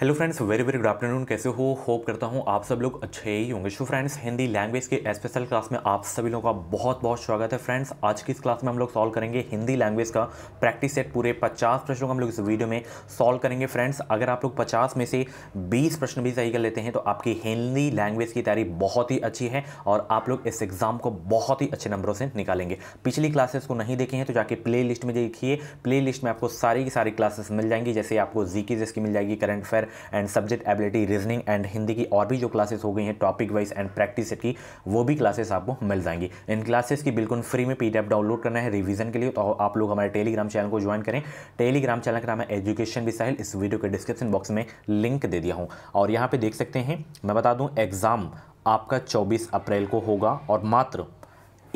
hello friends very very good afternoon कैसे हो hope करता हूँ आप सब लोग अच्छे ही होंगे शो फ्रेंड्स हिंदी लैंग्वेज के स्पेशल क्लास में आप सभी लोगों का बहुत बहुत स्वागत है फ्रेंड्स आज की इस क्लास में हम लोग सॉल्व करेंगे हिंदी लैंग्वेज का प्रैक्टिस सेट पूरे 50 प्रश्नों को हम लोग इस वीडियो में सॉल्व करेंगे फ्रेंड्स अगर आप लोग पचास में से बीस प्रश्न भी सही कर लेते हैं तो आपकी हिंदी लैंग्वेज की तैयारी बहुत ही अच्छी है और आप लोग इस एग्ज़ाम को बहुत ही अच्छे नंबरों से निकालेंगे पिछली क्लासेस को नहीं देखे हैं तो जाके प्ले में देखिए प्ले में आपको सारी की सारी क्लासेस मिल जाएंगी जैसे आपको जी की मिल जाएगी current affair and subject ability reasoning and Hindi की और भी जो क्लासेस हो गई हैं टॉपिक वाइज एंड प्रैक्टिस की वो भी क्लासेस आपको मिल जाएंगी इन क्लासेस की बिल्कुल फ्री में पी डाउनलोड करना है रिविजन के लिए तो आप लोग हमारे टेलीग्राम चैनल को ज्वाइन करें टेलीग्राम चैनल का नाम है एजुकेशन विसाइल इस वीडियो के डिस्क्रिप्शन बॉक्स में लिंक दे दिया हूँ और यहाँ पर देख सकते हैं मैं बता दूँ एग्ज़ाम आपका 24 अप्रैल को होगा और मात्र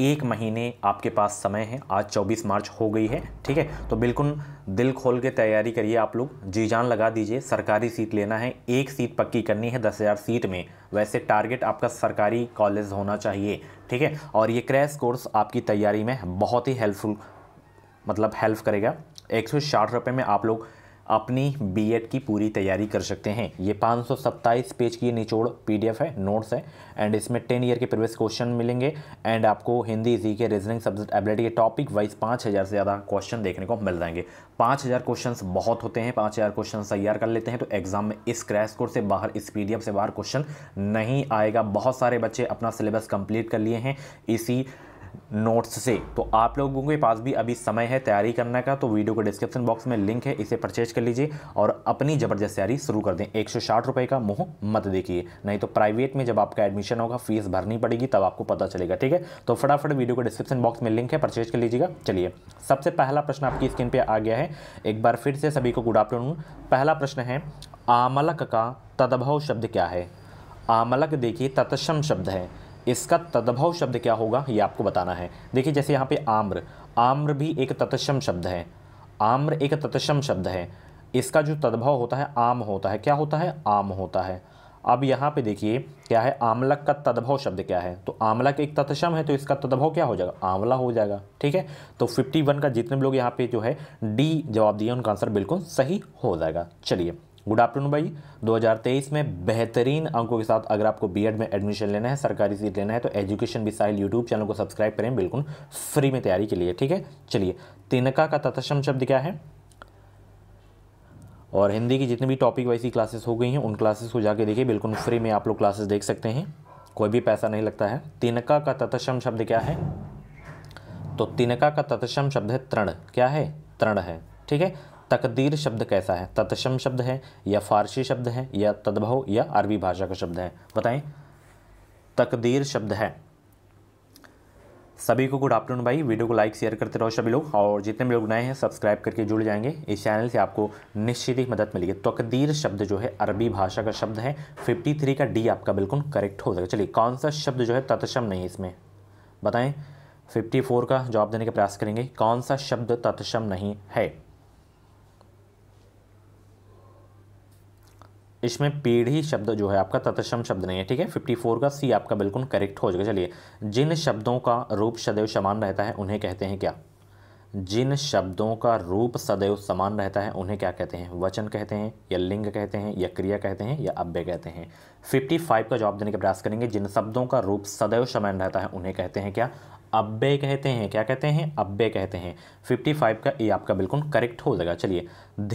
एक महीने आपके पास समय है आज 24 मार्च हो गई है ठीक है तो बिल्कुल दिल खोल के तैयारी करिए आप लोग जी जान लगा दीजिए सरकारी सीट लेना है एक सीट पक्की करनी है दस हज़ार सीट में वैसे टारगेट आपका सरकारी कॉलेज होना चाहिए ठीक है और ये क्रैश कोर्स आपकी तैयारी में बहुत ही हेल्पफुल मतलब हेल्प करेगा एक सौ साठ रुपये में आप लोग अपनी बीएड की पूरी तैयारी कर सकते हैं ये सत्ताईस पेज की निचोड़ पीडीएफ है नोट्स है एंड इसमें 10 ईयर के प्रीवियस क्वेश्चन मिलेंगे एंड आपको हिंदी जी के रीजनिंग सब्जेक्ट एबिलिटी के टॉपिक वाइज 5000 से ज़्यादा क्वेश्चन देखने को मिल जाएंगे 5000 क्वेश्चन बहुत होते हैं 5000 क्वेश्चन तैयार कर लेते हैं तो एग्जाम में इस क्रैश कोर्स से बाहर इस पी से बाहर क्वेश्चन नहीं आएगा बहुत सारे बच्चे अपना सिलेबस कंप्लीट कर लिए हैं इसी नोट्स से तो आप लोगों के पास भी अभी समय है तैयारी करने का तो वीडियो को डिस्क्रिप्शन बॉक्स में लिंक है इसे परचेज कर लीजिए और अपनी ज़बरदस्त तैयारी शुरू कर दें एक सौ का मुंह मत देखिए नहीं तो प्राइवेट में जब आपका एडमिशन होगा फीस भरनी पड़ेगी तब आपको पता चलेगा ठीक है तो फटाफट वीडियो को डिस्क्रिप्शन बॉक्स में लिंक है परचेज कर लीजिएगा चलिए सबसे पहला प्रश्न आपकी स्क्रीन पर आ गया है एक बार फिर से सभी को गुड आफ्टरनून पहला प्रश्न है आमलक का तदभव शब्द क्या है आमलक देखिए तत्सम शब्द है इसका तद्भव शब्द क्या होगा ये आपको बताना है देखिए जैसे यहाँ पे आम्र आम्र भी एक तत्सम शब्द है आम्र एक तत्सम शब्द है इसका जो तद्भव होता है आम होता है क्या होता है आम होता है अब यहाँ पे देखिए क्या है आमलक का तद्भव शब्द क्या है तो आमलक एक तत्सम है तो इसका तद्भव क्या हो जाएगा आंवला हो जाएगा ठीक है तो 51 का जितने भी लोग यहाँ पे जो है डी जवाब दिए उनका आंसर बिल्कुल सही हो जाएगा चलिए गुड आफ्टरनून भाई 2023 में बेहतरीन अंकों के साथ अगर आपको बीएड में एडमिशन लेना है सरकारी सीट लेना है तो एजुकेशन विसाइल यूट्यूब चैनल को सब्सक्राइब करें बिल्कुल फ्री में तैयारी के लिए ठीक है चलिए तिनका का तत्सम शब्द क्या है और हिंदी की जितनी भी टॉपिक वाइज की क्लासेस हो गई हैं उन क्लासेस को जाके देखिए बिल्कुल फ्री में आप लोग क्लासेस देख सकते हैं कोई भी पैसा नहीं लगता है तिनका का तत्सम शब्द क्या है तो तिनका का तत्सम शब्द है तृण क्या है तृण है ठीक है तकदीर शब्द कैसा है तत्सम शब्द है या फारसी शब्द है या तद्भव या अरबी भाषा का शब्द है बताएं तकदीर शब्द है सभी को गुड आफ्टरनून भाई वीडियो को लाइक शेयर करते रहो सभी लोग और जितने भी लोग नए हैं सब्सक्राइब करके जुड़ जाएंगे इस चैनल से आपको निश्चित ही मदद मिलेगी तकदीर शब्द जो है अरबी भाषा का शब्द है 53 का डी आपका बिल्कुल करेक्ट हो जाएगा चलिए कौन सा शब्द जो है तत्सम नहीं है इसमें बताएं 54 का जवाब देने का प्रयास करेंगे कौन सा शब्द तत्सम नहीं है इसमें पीढ़ी शब्द जो है आपका तत्सम शब्द नहीं है ठीक है 54 का सी आपका बिल्कुल करेक्ट हो जाएगा चलिए जिन शब्दों का रूप सदैव समान रहता है उन्हें कहते हैं क्या जिन शब्दों का रूप सदैव समान रहता है उन्हें क्या कहते हैं वचन कहते हैं या लिंग कहते हैं या क्रिया कहते हैं या अव्यय कहते हैं 55 का जवाब देने का प्रयास करेंगे जिन शब्दों का रूप सदैव समान रहता है उन्हें कहते हैं क्या अब्बे कहते हैं क्या कहते हैं अब्बे कहते हैं 55 का ये आपका बिल्कुल करेक्ट हो जाएगा चलिए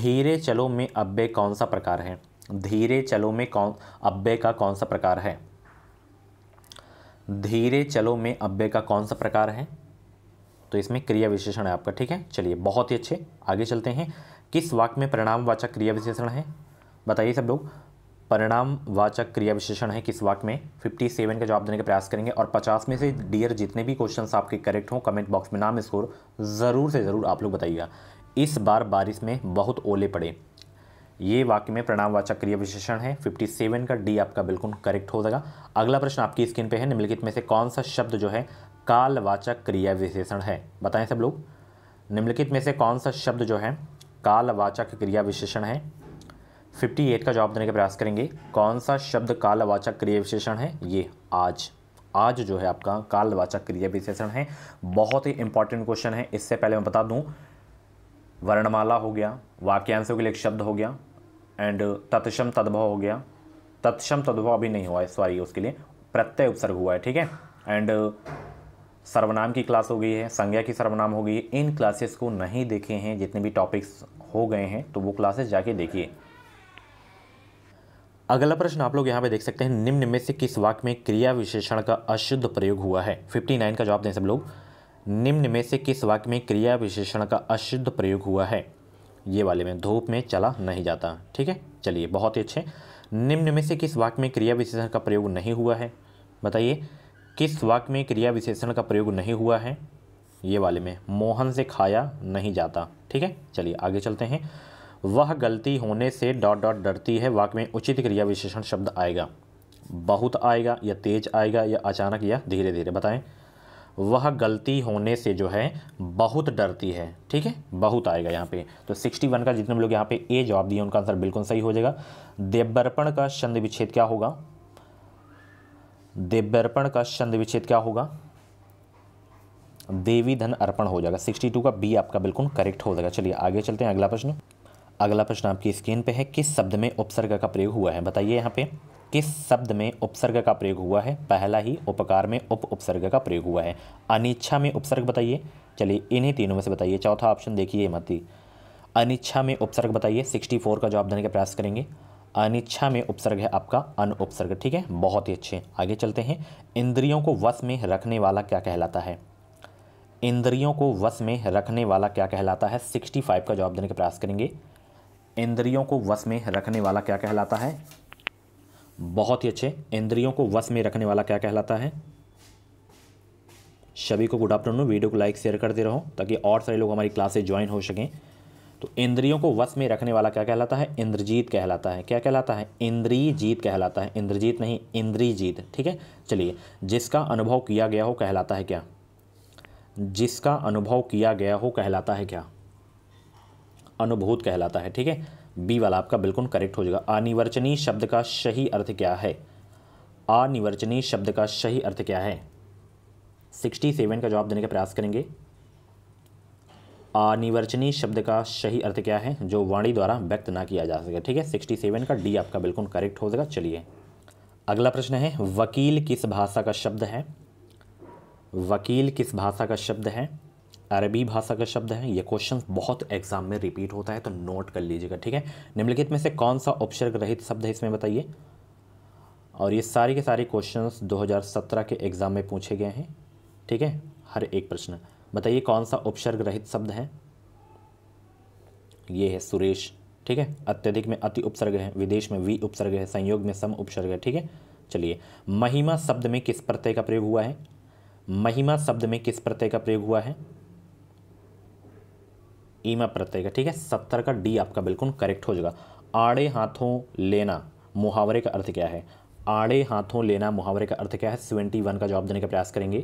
धीरे चलो में अब्बे कौन सा प्रकार है धीरे चलो में कौन अब्बे का कौन सा प्रकार है धीरे चलो में अब्बे का कौन सा प्रकार है तो इसमें क्रिया विशेषण है आपका ठीक है चलिए बहुत ही अच्छे आगे चलते हैं किस वाक्य में परिणामवाचक क्रिया विशेषण है बताइए सब लोग परिणामवाचक क्रिया विशेषण है किस वाक्य में 57 का जवाब देने का प्रयास करेंगे और 50 में से डियर जितने भी क्वेश्चंस आपके करेक्ट हों कमेंट बॉक्स में नाम स्कोर ज़रूर से ज़रूर आप लोग बताइएगा इस बार बारिश में बहुत ओले पड़े ये वाक्य में प्रणामवाचक क्रिया विशेषण है 57 का डी आपका बिल्कुल करेक्ट हो जाएगा अगला प्रश्न आपकी स्क्रीन पे है निम्नलिखित में से कौन सा शब्द जो है कालवाचक क्रिया विशेषण है बताएं सब लोग निम्नलिखित में से कौन सा शब्द जो है कालवाचक क्रिया विशेषण है 58 का जवाब देने का प्रयास करेंगे कौन सा शब्द कालवाचक क्रिया विशेषण है ये आज आज जो है आपका कालवाचक क्रिया विशेषण है बहुत ही इंपॉर्टेंट क्वेश्चन है इससे पहले मैं बता दूं वर्णमाला हो गया वाक्यांशों के लिए एक शब्द हो गया एंड तत्सम तद्भव हो गया तत्सम तद्भव अभी नहीं हुआ है सॉरी उसके लिए प्रत्यय उपसर्ग हुआ है ठीक है एंड सर्वनाम की क्लास हो गई है संज्ञा की सर्वनाम हो गई है इन क्लासेस को नहीं देखे हैं जितने भी टॉपिक्स हो गए हैं तो वो क्लासेस जाके देखिए अगला प्रश्न आप लोग यहाँ पे देख सकते हैं निम्न में से किस वाक्य में क्रिया विशेषण का अशुद्ध प्रयोग हुआ है 59 का जवाब दें सब लोग निम्न में से किस वाक्य में क्रिया विशेषण का अशुद्ध प्रयोग हुआ है ये वाले में धूप में चला नहीं जाता ठीक है चलिए बहुत ही अच्छे निम्न में से किस वाक्य में क्रिया विशेषण का प्रयोग नहीं हुआ है बताइए किस वाक्य में क्रिया विशेषण का प्रयोग नहीं हुआ है ये वाले में मोहन से खाया नहीं जाता ठीक है चलिए आगे चलते हैं वह गलती होने से डॉट डॉट डरती है वाक्य में उचित क्रिया विशेषण शब्द आएगा बहुत आएगा या तेज आएगा या अचानक या धीरे धीरे बताएं वह गलती होने से जो है बहुत डरती है ठीक है बहुत आएगा यहाँ पे तो 61 का जितने लोग यहाँ पे ए जवाब दिए उनका आंसर बिल्कुल सही हो जाएगा देवर्पण का छंद विच्छेद क्या होगा देवर्पण का छंद विच्छेद क्या होगा देवी धन अर्पण हो जाएगा 62 का बी आपका बिल्कुल करेक्ट हो जाएगा चलिए आगे चलते हैं अगला प्रश्न अगला प्रश्न आपकी स्क्रीन पे है किस शब्द में उपसर्ग का प्रयोग हुआ है बताइए यहाँ पे किस शब्द में उपसर्ग का प्रयोग हुआ है पहला ही उपकार में उप उपसर्ग का प्रयोग हुआ है अनिच्छा में उपसर्ग बताइए चलिए इन्हीं तीनों में से बताइए चौथा ऑप्शन देखिए मती अनिच्छा में उपसर्ग बताइए सिक्सटी फोर का जवाब देने का प्रयास करेंगे अनिच्छा में उपसर्ग है आपका अन उपसर्ग ठीक है बहुत ही अच्छे आगे चलते हैं इंद्रियों को वश में रखने वाला क्या कहलाता है इंद्रियों को वश में रखने वाला क्या कहलाता है सिक्सटी फाइव का जवाब देने का प्रयास करेंगे इंद्रियों को वश में रखने वाला क्या कहलाता है बहुत ही अच्छे इंद्रियों को वश में रखने वाला क्या कहलाता है सभी को गुड आफ्टरनून वीडियो को लाइक शेयर करते रहो ताकि और सारे लोग हमारी क्लासेस ज्वाइन हो सकें तो इंद्रियों को वश में रखने वाला क्या कहलाता है इंद्रजीत कहलाता है क्या कहलाता है इंद्री जीत कहलाता है इंद्रजीत नहीं इंद्री जीत ठीक है चलिए जिसका अनुभव किया गया हो कहलाता है क्या जिसका अनुभव किया गया हो कहलाता है क्या अनुभूत कहलाता है ठीक है बी वाला आपका बिल्कुल करेक्ट हो जाएगा अनिवर्चनीय शब्द का सही अर्थ क्या है अनिवर्चनीय शब्द का सही अर्थ क्या है सिक्सटी सेवन का जवाब देने का प्रयास करेंगे अनिवर्चनीय शब्द का सही अर्थ क्या है जो वाणी द्वारा व्यक्त ना किया जा सके ठीक है सिक्सटी सेवन का डी आपका बिल्कुल करेक्ट हो जाएगा चलिए अगला प्रश्न है वकील किस भाषा का शब्द है वकील किस भाषा का शब्द है अरबी भाषा का शब्द है ये क्वेश्चन बहुत एग्जाम में रिपीट होता है तो नोट कर लीजिएगा ठीक है निम्नलिखित में से कौन सा उपसर्ग रहित शब्द है इसमें बताइए और ये सारे के सारे क्वेश्चन 2017 के एग्ज़ाम में पूछे गए हैं ठीक है हर एक प्रश्न बताइए कौन सा उपसर्ग रहित शब्द है ये है सुरेश ठीक है अत्यधिक में अति उपसर्ग है विदेश में वी उपसर्ग है संयोग में सम उपसर्ग है ठीक है चलिए महिमा शब्द में किस प्रत्यय का प्रयोग हुआ है महिमा शब्द में किस प्रत्यय का प्रयोग हुआ है ई e में प्रत्यय का ठीक है सत्तर का डी आपका बिल्कुल करेक्ट हो जाएगा आड़े हाथों लेना मुहावरे का अर्थ क्या है आड़े हाथों लेना मुहावरे का अर्थ क्या है सेवेंटी वन का जवाब देने का प्रयास करेंगे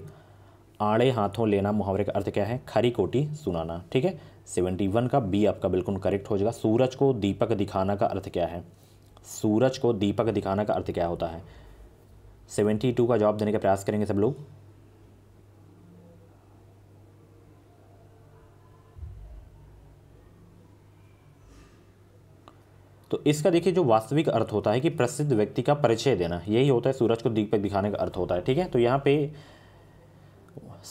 आड़े हाथों लेना मुहावरे का अर्थ क्या है खरी कोटी सुनाना ठीक है सेवेंटी वन का बी आपका बिल्कुल करेक्ट हो जाएगा सूरज को दीपक दिखाना का अर्थ क्या है सूरज को दीपक दिखाना का अर्थ क्या होता है सेवेंटी टू का जवाब देने का प्रयास करेंगे सब लोग तो इसका देखिए जो वास्तविक अर्थ होता है कि प्रसिद्ध व्यक्ति का परिचय देना यही होता है सूरज को दीपक दिखाने का अर्थ होता है ठीक है तो यहाँ पे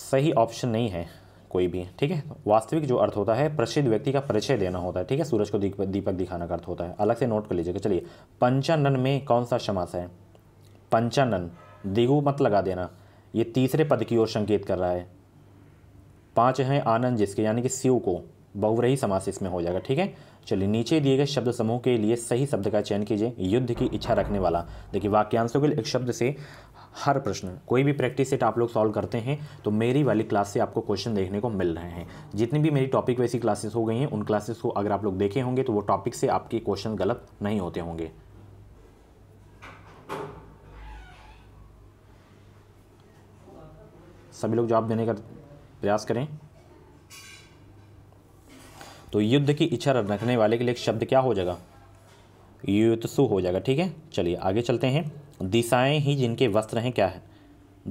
सही ऑप्शन नहीं है कोई भी ठीक है वास्तविक जो अर्थ होता है प्रसिद्ध व्यक्ति का परिचय देना होता है ठीक है सूरज को दीपक दीपक दिखाना का अर्थ होता है अलग से नोट कर लीजिएगा चलिए पंचानन में कौन सा समास है पंचानन दिगु मत लगा देना ये तीसरे पद की ओर संकेत कर रहा है पाँच हैं आनंद जिसके यानी कि शिव को बहुवरही समास इसमें हो जाएगा ठीक है चलिए नीचे दिए गए शब्द समूह के लिए सही शब्द का चयन कीजिए युद्ध की इच्छा रखने वाला देखिए वाक्यांशों के एक शब्द से हर प्रश्न कोई भी प्रैक्टिस सेट आप लोग सॉल्व करते हैं तो मेरी वाली क्लास से आपको क्वेश्चन देखने को मिल रहे हैं जितनी भी मेरी टॉपिक वैसी क्लासेस हो गई हैं उन क्लासेस को अगर आप लोग देखे होंगे तो वो टॉपिक से आपके क्वेश्चन गलत नहीं होते होंगे सभी लोग जवाब देने का प्रयास करें तो युद्ध की इच्छा रखने वाले के लिए शब्द क्या हो जाएगा युद्धसु हो जाएगा ठीक है चलिए आगे चलते हैं दिशाएं ही जिनके वस्त्र हैं क्या है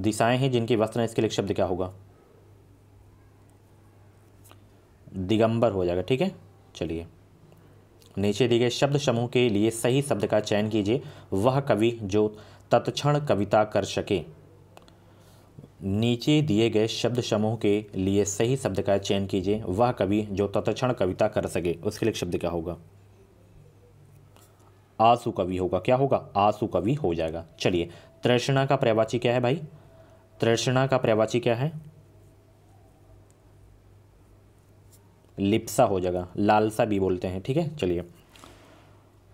दिशाएं ही जिनके वस्त्र हैं इसके लिए शब्द क्या होगा दिगंबर हो जाएगा ठीक है चलिए नीचे दिए गए शब्द समूह के लिए सही शब्द का चयन कीजिए वह कवि जो तत्क्षण कविता कर सके नीचे दिए गए शब्द समूह के लिए सही शब्द का चयन कीजिए वह कवि जो तत्क्षण कविता कर सके उसके लिए शब्द क्या होगा आंसू कवि होगा क्या होगा आंसू कवि हो जाएगा चलिए तृष्णा का प्रवाची क्या है भाई तृष्णा का प्रवाची क्या है लिप्सा हो जाएगा लालसा भी बोलते हैं ठीक है चलिए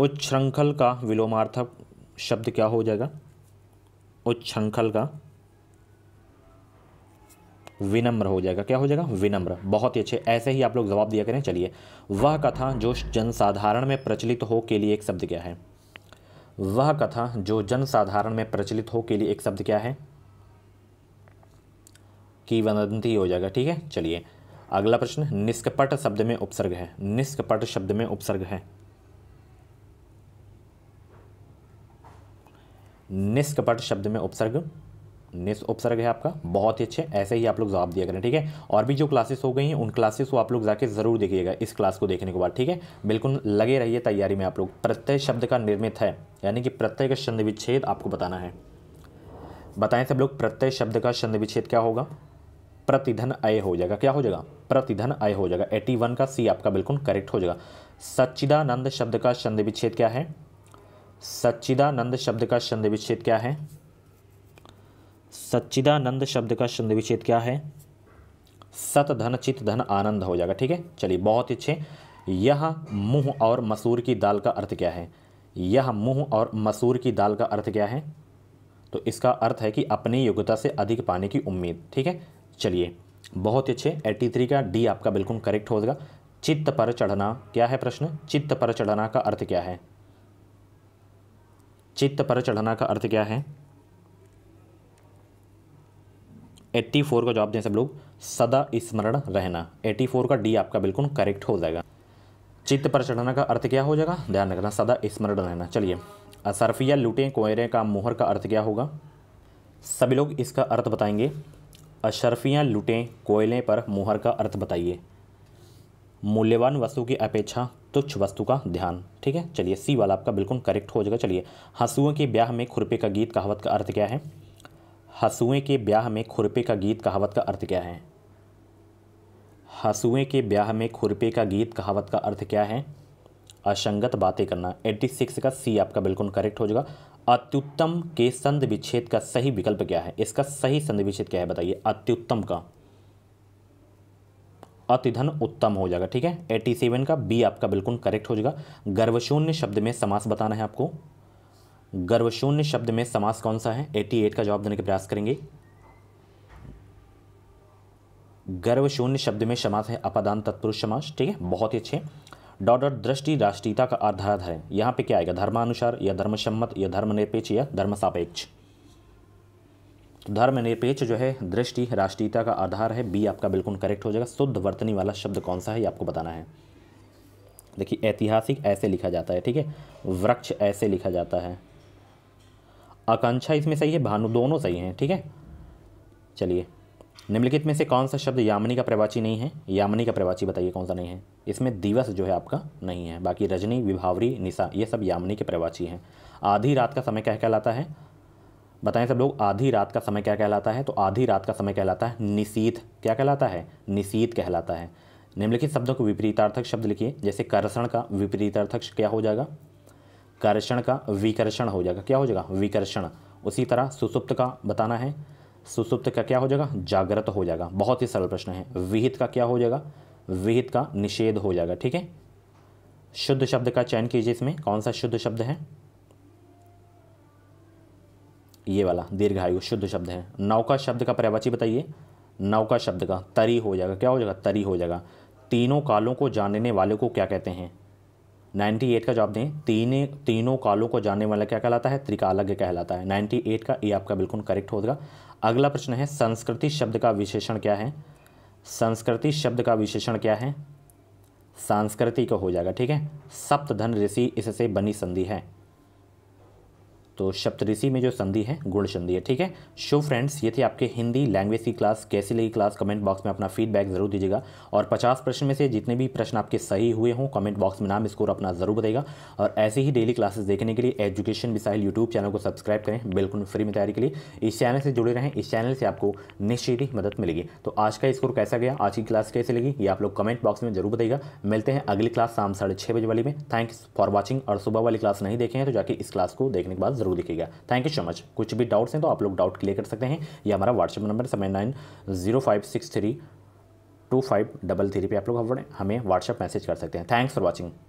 उच्छृंखल का विलोमार्थक शब्द क्या हो जाएगा उच्छृंखल का विनम्र हो जाएगा क्या हो जाएगा विनम्र बहुत ही अच्छे ऐसे ही आप लोग जवाब दिया करें चलिए वह कथा जो जनसाधारण में प्रचलित हो के लिए एक शब्द क्या है वह कथा जो जनसाधारण में प्रचलित हो के लिए एक शब्द क्या है की वनती हो जाएगा ठीक है चलिए अगला प्रश्न निष्कपट शब्द में उपसर्ग है निष्कपट शब्द में उपसर्ग है निष्कपट शब्द में उपसर्ग निस उपसर्ग है आपका बहुत ही अच्छे ऐसे ही आप लोग जवाब दिया करें ठीक है और भी जो क्लासेस हो गई हैं उन क्लासेस को आप लोग जाके ज़रूर देखिएगा इस क्लास को देखने के बाद ठीक है बिल्कुल लगे रहिए तैयारी में आप लोग प्रत्यय शब्द का निर्मित है यानी कि प्रत्यय का छंद विच्छेद आपको बताना है बताएं सब लोग प्रत्यय शब्द का छंद विच्छेद क्या होगा प्रतिधन अय हो जाएगा क्या हो जाएगा प्रतिधन अय हो जाएगा एटी वन का सी आपका बिल्कुल करेक्ट हो जाएगा सच्चिदानंद शब्द का छंद विच्छेद क्या है सच्चिदानंद शब्द का छंद विच्छेद क्या है सच्चिदानंद शब्द का शब्द विच्छेद क्या है सत धन चित धन आनंद हो जाएगा ठीक है चलिए बहुत अच्छे यह मुंह और मसूर की दाल का अर्थ क्या है यह मुंह और मसूर की दाल का अर्थ क्या है तो इसका अर्थ है कि अपनी योग्यता से अधिक पाने की उम्मीद ठीक है चलिए बहुत अच्छे एट्टी थ्री का डी आपका बिल्कुल करेक्ट हो जाएगा चित्त पर चढ़ना क्या है प्रश्न चित्त पर चढ़ना का अर्थ क्या है चित्त पर चढ़ना का अर्थ क्या है एट्टी फोर का जवाब दें सब लोग सदा स्मरण रहना एट्टी फोर का डी आपका बिल्कुल करेक्ट हो जाएगा चित्त पर चढ़ना का अर्थ क्या हो जाएगा ध्यान रखना सदा स्मरण रहना चलिए असरफिया लुटें कोयरे का मोहर का अर्थ क्या होगा सभी लोग इसका अर्थ बताएंगे अशरफियाँ लुटें कोयले पर मोहर का अर्थ बताइए मूल्यवान वस्तु की अपेक्षा तुच्छ वस्तु का ध्यान ठीक है चलिए सी वाला आपका बिल्कुल करेक्ट हो जाएगा चलिए हंसुओं के ब्याह में खुरपे का गीत कहावत का अर्थ क्या है हंसुएं के ब्याह में खुरपे का गीत कहावत का अर्थ क्या है हसुए के ब्याह में खुरपे का गीत कहावत का अर्थ क्या है असंगत बातें करना 86 का सी आपका बिल्कुल करेक्ट हो जाएगा अत्युत्तम के संध विच्छेद का सही विकल्प क्या है इसका सही संध विच्छेद क्या है बताइए अत्युत्तम का अतिधन उत्तम हो जाएगा ठीक है एट्टी सेवन का बी आपका बिल्कुल करेक्ट हो जाएगा गर्वशून्य शब्द में समास बताना है आपको गर्वशून्य शब्द में समास कौन सा है 88 का जवाब देने के प्रयास करेंगे गर्वशून्य शब्द में समास है अपादान तत्पुरुष समास ठीक है बहुत ही अच्छे डॉट डॉट दृष्टि राष्ट्रीयता का आधाराधार है यहां पे क्या आएगा धर्मानुसार या धर्मसम्मत या धर्मनिरपेक्ष या धर्म तो धर्मनिरपेक्ष जो है दृष्टि राष्ट्रीयता का आधार है बी आपका बिल्कुल करेक्ट हो जाएगा शुद्ध वर्तनी वाला शब्द कौन सा है ये आपको बताना है देखिए ऐतिहासिक ऐसे लिखा जाता है ठीक है वृक्ष ऐसे लिखा जाता है आकांक्षा इसमें सही है भानु दोनों सही हैं ठीक है चलिए निम्नलिखित में से कौन सा शब्द यामिनी का प्रवाची नहीं है यामिनी का प्रवाची बताइए कौन सा नहीं है इसमें दिवस जो है आपका नहीं है बाकी रजनी विभावरी निशा ये सब यामिनी के प्रवाची हैं आधी रात का समय क्या कहलाता है बताएं सब लोग आधी रात का समय क्या कहलाता है तो आधी रात का समय कहलाता है निशीत क्या कहलाता है निशीत कहलाता है निम्नलिखित शब्दों को विपरीतार्थक शब्द लिखिए जैसे कर्षण का विपरीतार्थक क्या हो जाएगा कर्षण का विकर्षण हो जाएगा क्या हो जाएगा विकर्षण उसी तरह सुसुप्त का बताना है सुसुप्त का क्या हो जाएगा जागृत हो जाएगा बहुत ही सरल प्रश्न है विहित का क्या हो जाएगा विहित का निषेध हो जाएगा ठीक है शुद्ध शब्द का चयन कीजिए इसमें कौन सा शुद्ध शब्द है ये वाला दीर्घायु शुद्ध शब्द है नौका शब्द का पर्यावाची बताइए नौका शब्द का तरी हो जाएगा क्या हो जाएगा तरी हो जाएगा तीनों कालों को जानने वाले को क्या कहते हैं नाइन्टी एट का जवाब दें तीन तीनों कालों को जानने वाला क्या कहलाता है त्रिकालज्ञ कहलाता है नाइन्टी एट का ये आपका बिल्कुल करेक्ट होगा अगला प्रश्न है संस्कृति शब्द का विशेषण क्या है संस्कृति शब्द का विशेषण क्या है सांस्कृतिक हो जाएगा ठीक है सप्तधन ऋषि इससे बनी संधि है तो सप्तऋषि में जो संधि है गुण संधि है ठीक है शो फ्रेंड्स ये थी आपके हिंदी लैंग्वेज की क्लास कैसी लगी क्लास कमेंट बॉक्स में अपना फीडबैक जरूर दीजिएगा और 50 प्रश्न में से जितने भी प्रश्न आपके सही हुए हों कमेंट बॉक्स में नाम स्कोर अपना जरूर बताएगा और ऐसे ही डेली क्लासेस देखने के लिए एजुकेशन मिसाइल यूट्यूब चैनल को सब्सक्राइब करें बिल्कुल फ्री में तैयारी के लिए इस चैनल से जुड़े रहें इस चैनल से आपको निश्चित ही मदद मिलेगी तो आज का स्कोर कैसा गया आज की क्लास कैसी लगी ये आप लोग कमेंट बॉक्स में जरूर बताइएगा मिलते हैं अगली क्लास शाम साढ़े बजे वाली में थैंक्स फॉर वॉचिंग और सुबह वाली क्लास नहीं देखें तो जाके इस क्लास को देखने के बाद जरूर लिखेगा थैंक यू सो मच कुछ भी डाउट्स हैं तो आप लोग डाउट क्लियर कर सकते हैं ये हमारा WhatsApp number seven nine zero five six three two five double three पे आप लोग हमें व्हाट्सअप मैसेज कर सकते हैं थैंक्स फॉर वॉचिंग